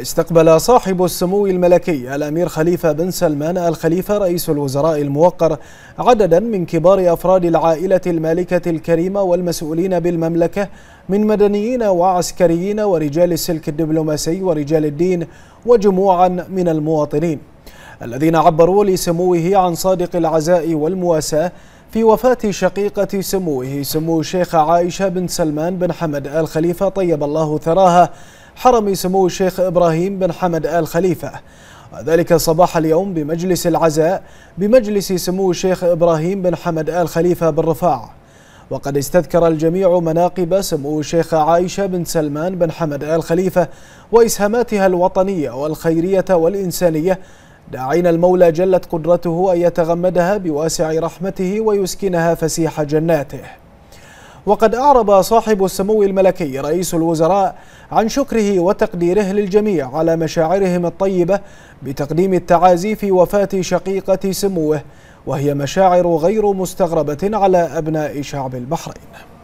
استقبل صاحب السمو الملكي الأمير خليفة بن سلمان الخليفة رئيس الوزراء الموقر عددا من كبار أفراد العائلة المالكة الكريمة والمسؤولين بالمملكة من مدنيين وعسكريين ورجال السلك الدبلوماسي ورجال الدين وجموعا من المواطنين الذين عبروا لسموه عن صادق العزاء والمواساة في وفاة شقيقة سموه سمو الشيخة عائشة بن سلمان بن حمد الخليفة طيب الله ثراها حرم سمو الشيخ إبراهيم بن حمد آل خليفة وذلك صباح اليوم بمجلس العزاء بمجلس سمو الشيخ إبراهيم بن حمد آل خليفة بالرفاع وقد استذكر الجميع مناقب سمو الشيخ عائشة بن سلمان بن حمد آل خليفة وإسهاماتها الوطنية والخيرية والإنسانية داعين المولى جلت قدرته أن يتغمدها بواسع رحمته ويسكنها فسيح جناته وقد أعرب صاحب السمو الملكي رئيس الوزراء عن شكره وتقديره للجميع على مشاعرهم الطيبة بتقديم التعازي في وفاة شقيقة سموه وهي مشاعر غير مستغربة على أبناء شعب البحرين